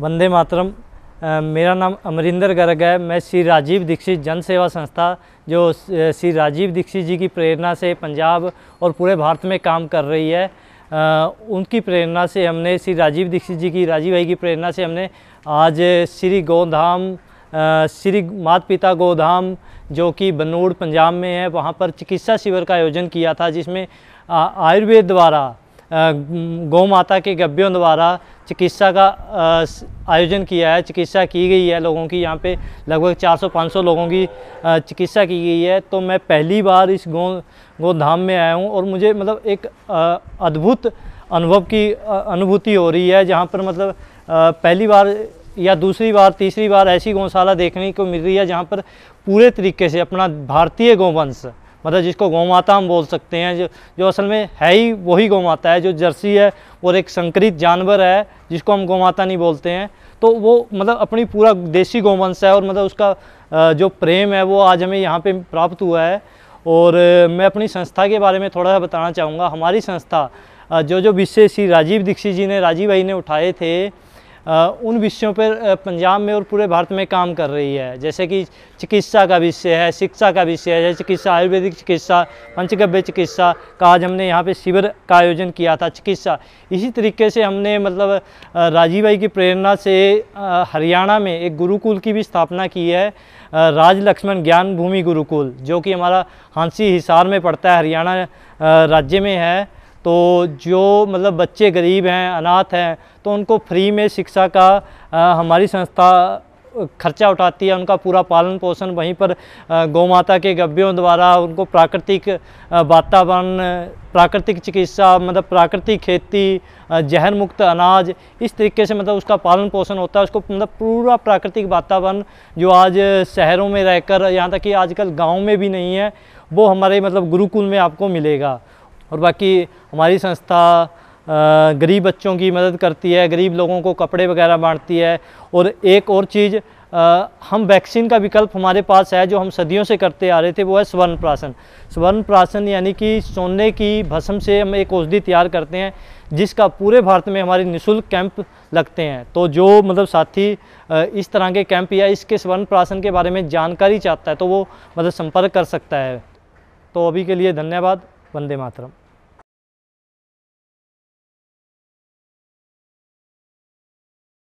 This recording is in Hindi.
वंदे मातरम मेरा नाम अमरिंदर गर्ग है मैं श्री राजीव दीक्षित जन सेवा संस्था जो श्री राजीव दीक्षित जी की प्रेरणा से पंजाब और पूरे भारत में काम कर रही है उनकी प्रेरणा से हमने श्री राजीव दीक्षित जी की राजीव भाई की प्रेरणा से हमने आज श्री गोधाम श्री मात पिता गोधाम जो कि बनूड़ पंजाब में है वहाँ पर चिकित्सा शिविर का आयोजन किया था जिसमें आयुर्वेद द्वारा गौ माता के गभ्यों द्वारा चिकित्सा का आयोजन किया है चिकित्सा की गई है लोगों की यहाँ पे लगभग 400-500 लोगों की चिकित्सा की गई है तो मैं पहली बार इस गौ गौधाम में आया हूँ और मुझे मतलब एक अद्भुत अनुभव की अनुभूति हो रही है जहाँ पर मतलब पहली बार या दूसरी बार तीसरी बार ऐसी गौशाला देखने को मिल रही है जहाँ पर पूरे तरीके से अपना भारतीय गौवंश मतलब जिसको गौ माता हम बोल सकते हैं जो जो असल में है ही वही गौ माता है जो जर्सी है और एक संकरित जानवर है जिसको हम गौ माता नहीं बोलते हैं तो वो मतलब अपनी पूरा देसी गौवंश है और मतलब उसका जो प्रेम है वो आज हमें यहाँ पे प्राप्त हुआ है और मैं अपनी संस्था के बारे में थोड़ा सा बताना चाहूँगा हमारी संस्था जो जो विषय श्री राजीव दीक्षित जी ने राजीव भाई ने उठाए थे उन विषयों पर पंजाब में और पूरे भारत में काम कर रही है जैसे कि चिकित्सा का विषय है शिक्षा का विषय है जैसे चिकित्सा आयुर्वेदिक चिकित्सा पंचगव्य चिकित्सा का आज हमने यहाँ पे शिविर का आयोजन किया था चिकित्सा इसी तरीके से हमने मतलब राजीव भाई की प्रेरणा से हरियाणा में एक गुरुकुल की भी स्थापना की है राज लक्ष्मण ज्ञान भूमि गुरुकुल जो कि हमारा हांसी हिसार में पड़ता है हरियाणा राज्य में है तो जो मतलब बच्चे गरीब हैं अनाथ हैं तो उनको फ्री में शिक्षा का आ, हमारी संस्था खर्चा उठाती है उनका पूरा पालन पोषण वहीं पर गौ माता के गव्यों द्वारा उनको प्राकृतिक वातावरण प्राकृतिक चिकित्सा मतलब प्राकृतिक खेती जहर मुक्त अनाज इस तरीके से मतलब उसका पालन पोषण होता है उसको मतलब पूरा प्राकृतिक वातावरण जो आज शहरों में रहकर यहाँ तक कि आजकल गाँव में भी नहीं है वो हमारे मतलब गुरुकुल में आपको मिलेगा और बाकी हमारी संस्था गरीब बच्चों की मदद करती है गरीब लोगों को कपड़े वगैरह बांटती है और एक और चीज़ हम वैक्सीन का विकल्प हमारे पास है जो हम सदियों से करते आ रहे थे वो है स्वर्ण प्राशन स्वर्ण प्राशन यानी कि सोने की भस्म से हम एक औषधि तैयार करते हैं जिसका पूरे भारत में हमारे निशुल्क कैंप लगते हैं तो जो मतलब साथी इस तरह के कैंप या इसके स्वर्ण प्राशन के बारे में जानकारी चाहता है तो वो मतलब संपर्क कर सकता है तो अभी के लिए धन्यवाद वंदे मातरम